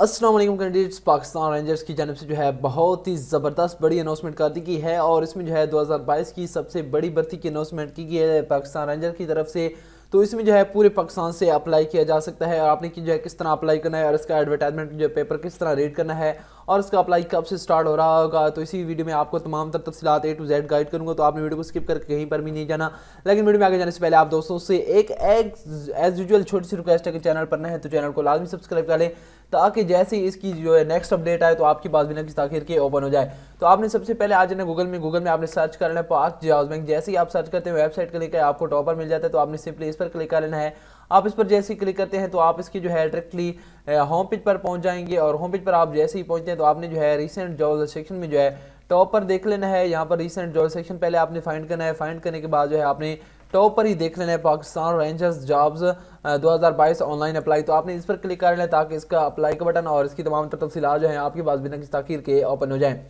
Aslam candidates Pakistan rangers की जानब से जो है बहुत ही ज़बरदस्त बड़ी अनाउंसमेंट कर दी गई है और इसमें जो है 2022 की सबसे बड़ी भर्ती की अनाउंसमेंट की गई है पाकिस्तान रेंजर्स की तरफ से तो इसमें जो है पूरे पाकिस्तान से अप्लाई किया जा सकता है और आपने की जो है किस तरह अप्लाई करना है और इसका एडवर्टाइजमेंट जो पेपर किस तरह रीड करना है और उसका अप्लाई कब से स्टार्ट हो रहा होगा तो इसी वीडियो में आपको तमाम तर तफसीत ए टू जेड गाइड करूँगा तो आपने वीडियो को स्किप करके कहीं पर भी नहीं जाना लेकिन वीडियो में आगे जाने से पहले आप दोस्तों से एक एज यूजल छोटी सी रिक्वेस्ट है कि चैनल पर ना है तो चैनल को लाजमी सब्सक्राइब कर लें ताकि जैसे ही इसकी जो है नेक्स्ट अपडेट आए तो आपकी पास बिना किसी ताखिर के ओपन हो जाए तो आपने सबसे पहले आ जाना गूगल में गूगल में आपने सर्च कर है पाक जियाज बैंक जैसे ही आप सर्च करते हैं वेबसाइट क्लिक है आपको टॉपर मिल जाता है तो आपने सिंपली इस पर क्लिक कर लेना है आप इस पर जैसे ही क्लिक करते हैं तो आप इसकी जो है डायरेक्टली होम पेज पर पहुंच जाएंगे और होम पेज पर आप जैसे ही पहुंचते हैं तो आपने जो है रिसेंट जॉब सेक्शन में जो है टॉप पर देख लेना है यहाँ पर रिसेंट जॉब सेक्शन पहले आपने फाइंड करना है फाइंड करने के बाद जो है आपने टॉप पर ही देख लेना है Pakistan rangers jobs 2022 online apply तो आपने इस पर क्लिक कर लेना ताकि इसका अप्लाई का बटन और इसकी तमाम तफसीत जो है आपके पास बिना किस तकीर के ओपन हो जाए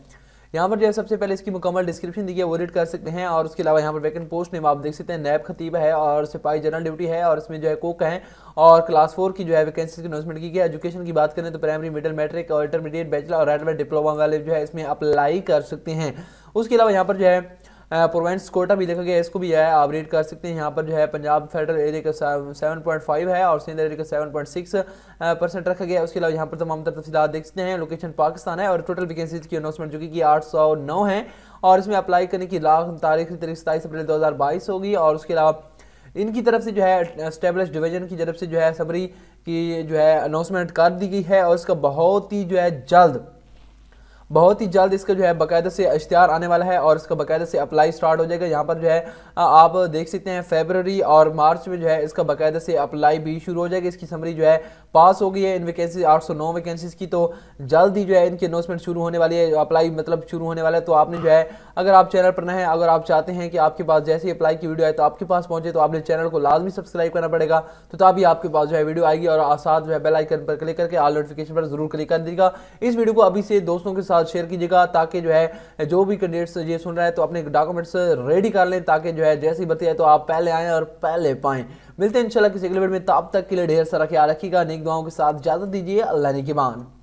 यहाँ पर जो है सबसे पहले इसकी मुकम्मल डिस्क्रिप्शन दी है वो रीड कर सकते हैं और उसके अलावा यहाँ पर वैकेंट पोस्ट नेम आप देख सकते हैं नैब खतीब है और सिपाही जनरल ड्यूटी है और इसमें जो है कुक है और क्लास फोर की जो है वैकेंसी की अनाउंसमेंट की गई एजुकेशन की बात करें तो प्राइमरी मिडिल मैट्रिक और इंटरमीडिएट बैचलर और एडवांस डिप्लोमा वाले जो है इसमें अप्लाई कर सकते हैं उसके अलावा यहाँ पर जो है प्रोवेंस कोटा भी देखा गया इसको भी है आप रीड कर सकते हैं यहाँ पर जो है पंजाब फेडरल एरिया का सेवन पॉइंट फाइव है और सिंध एरिया का सेवन पॉइंट सिक्स परसेंट रखा गया उसके अलावा यहाँ पर तमाम तफसीत देख सकते हैं लोकेशन पाकिस्तान है और टोटल वैकेंसीज की अनाउंसमेंट जो कि आठ सौ नौ है और इसमें अप्लाई करने की लाख तारीख सताईस अप्रैल दो हज़ार बाईस होगी और उसके अलावा इनकी तरफ से जो है स्टेबलिश डिवीजन की तरफ से जो है सबरी की जो है अनाउंसमेंट कर दी गई है और इसका बहुत ही जो है जल्द बहुत ही जल्द इसका जो है बाकायदा से इश्तहार आने वाला है और इसका बाकायदा से अप्लाई स्टार्ट हो जाएगा यहाँ पर जो है आप देख सकते हैं फेबररी और मार्च में जो है इसका बाकायदा से अप्लाई भी शुरू हो जाएगी इसकी समरी जो है पास हो गई है इन वैकेंसी आठ सौ नौ वैकेंसीज की तो जल्द ही जो है इनकी अनाउंसमेंट शुरू होने वाली है अप्लाई मतलब शुरू होने वाला है तो आपने जो है अगर आप चैनल पर नए हैं अगर आप चाहते हैं कि आपके पास जैसे ही अप्लाई की वीडियो आए तो आपके पास पहुंचे तो आपने चैनल को लाजमी सब्सक्राइब करना पड़ेगा तो तभी आपके पास जो है वीडियो आएगी और साथ जो है बेलाइकन पर क्लिक करके ऑल नोटिफिकेशन पर जरूर क्लिक कर देगा इस वीडियो को अभी से दोस्तों के साथ साथ शेयर कीजिएगा ताकि जो है जो भी कैंडिडेट्स ये सुन रहे हैं तो अपने डॉक्यूमेंट्स रेडी कर लें ताकि जो है जैसी बताइए तो आप पहले आएँ और पहले पाएँ मिलते हैं इंशाल्लाह किसी अगले वीडियो में तब तक के लिए ढेर सारा ख्याल रखिएगा नेक दुआओं के साथ इजाजत दीजिए अल्लाह ने की मान